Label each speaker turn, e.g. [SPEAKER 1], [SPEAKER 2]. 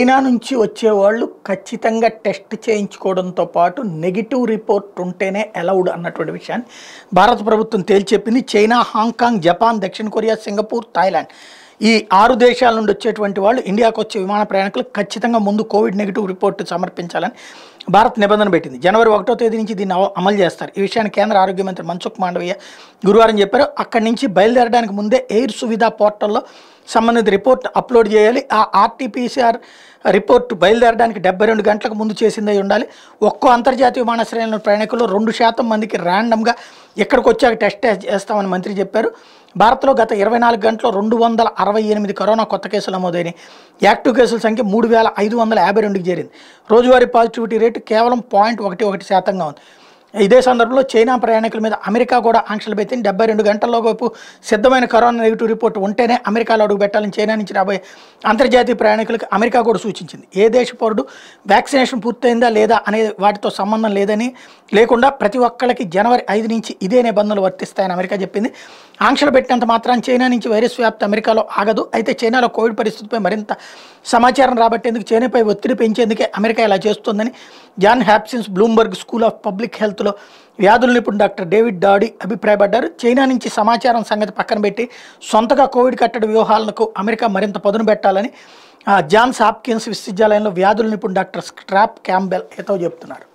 [SPEAKER 1] China నుంచి వచ్చేవాళ్ళు ఖచ్చితంగా టెస్ట్ చేయించుకోవడంతో పాటు నెగిటివ్ రిపోర్ట్ ఉంటేనే అలౌడ్ అన్నటువంటి విషయాన్ని భారత ప్రభుత్వం తేల్చెప్పింది చైనా హాంకాంగ్ జపాన్ దక్షిణ కొరియా సింగపూర్ థాయిలాండ్ ఈ ఆరు దేశాల నుండి వచ్చేటువంటి వాళ్ళు ఇండియాకు వచ్చే విమాన ప్రయాణికులు ఖచ్చితంగా ముందు కోవిడ్ నెగిటివ్ రిపోర్ట్ సమర్పించాలని భారత్ నిబంధన పెట్టింది జనవరి ఒకటో తేదీ నుంచి దీన్ని అమలు చేస్తారు ఈ విషయాన్ని కేంద్ర ఆరోగ్య మంత్రి మన్సుఖ్ మాండవీయ గురువారం చెప్పారు అక్కడి నుంచి బయలుదేరడానికి ముందే ఎయిర్ సువిధా పోర్టల్లో సంబంధిత రిపోర్ట్ అప్లోడ్ చేయాలి ఆ ఆర్టీపీసీఆర్ రిపోర్ట్ బయలుదేరడానికి డెబ్బై రెండు గంటలకు ముందు చేసిందై ఉండాలి ఒక్కో అంతర్జాతీయ విమానాశ్రయంలో ప్రయాణికులు రెండు శాతం మందికి ర్యాండమ్గా ఎక్కడికి వచ్చాక టెస్ట్ చేస్తామని మంత్రి చెప్పారు భారత్లో గత ఇరవై నాలుగు గంటల్లో రెండు వందల అరవై ఎనిమిది కరోనా కొత్త కేసులు నమోదైనవి యాక్టివ్ కేసుల సంఖ్య మూడు వేల ఐదు వందల యాభై రెండుకి చేరింది రోజువారీ పాజిటివిటీ రేటు కేవలం పాయింట్ ఒకటి ఒకటి శాతంగా ఉంది ఇదే సందర్భంలో చైనా ప్రయాణికుల మీద అమెరికా కూడా ఆంక్షలు పెట్టింది డెబ్బై రెండు వైపు సిద్ధమైన కరోనా నెగిటివ్ రిపోర్ట్ ఉంటేనే అమెరికాలో అడుగు పెట్టాలని చైనా నుంచి రాబోయే అంతర్జాతీయ ప్రయాణికులకు అమెరికా కూడా సూచించింది ఏ దేశ పౌరుడు వ్యాక్సినేషన్ పూర్తయిందా లేదా అనే వాటితో సంబంధం లేదని లేకుండా ప్రతి ఒక్కరికి జనవరి ఐదు నుంచి ఇదే నిబంధనలు వర్తిస్తాయని అమెరికా చెప్పింది ఆంక్షలు పెట్టినంత మాత్రం చైనా నుంచి వైరస్ వ్యాప్తి అమెరికాలో ఆగదు అయితే చైనాలో కోవిడ్ పరిస్థితిపై మరింత సమాచారం రాబట్టేందుకు చైనాపై ఒత్తిడి పెంచేందుకే అమెరికా ఇలా చేస్తుందని John Hopkins Bloomberg School of Public హెల్త్లో వ్యాధుల నిపుణుడు డాక్టర్ డేవిడ్ డాడీ అభిప్రాయపడ్డారు చైనా నుంచి సమాచారం సంగతి పక్కన పెట్టి సొంతగా కోవిడ్ కట్టడి వ్యూహాలకు అమెరికా మరింత పదును పెట్టాలని జాన్స్ హాప్కిన్స్ విశ్వవిద్యాలయంలో వ్యాధుల నిపుణుడు డాక్టర్ స్ట్రాప్ క్యాంబెల్ ఏతో చెప్తున్నారు